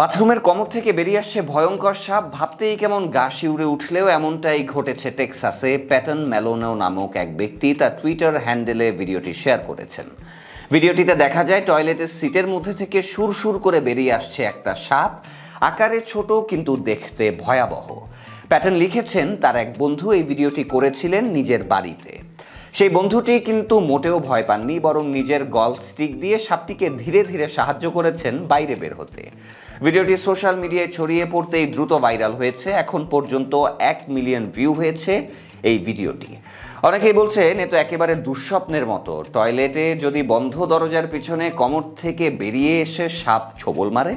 বাথরুমের কমর থেকে বেরিয়ে আসছে ভয়ঙ্কর সাপ ভাবতেই কেমন গা শিউরে উঠলেও এমনটাই ঘটেছে টেক্সাসে প্যাটার্ন মেলোনো নামক এক ব্যক্তি তার টুইটার হ্যান্ডেলে ভিডিওটি শেয়ার করেছেন ভিডিওটিতে দেখা যায় টয়লেটের সিটের মধ্যে থেকে সুর সুর করে বেরিয়ে আসছে একটা সাপ আকারে ছোট কিন্তু দেখতে ভয়াবহ প্যাটার্ন লিখেছেন তার এক বন্ধু এই ভিডিওটি করেছিলেন নিজের বাড়িতে সেই বন্ধুটি কিন্তু মোটেও ভয় পাননি বরং নিজের গল্ফ স্টিক দিয়ে সাপটিকে ধীরে ধীরে সাহায্য করেছেন বাইরে বের হতে ভিডিওটি সোশ্যাল মিডিয়ায় ছড়িয়ে পড়তেই দ্রুত ভাইরাল হয়েছে এখন পর্যন্ত এক মিলিয়ন ভিউ হয়েছে এই ভিডিওটি অনেকেই বলছেন এ তো একেবারে দুঃস্বপ্নের মতো টয়লেটে যদি বন্ধ দরজার পিছনে কমর থেকে বেরিয়ে এসে সাপ ছোবল মারে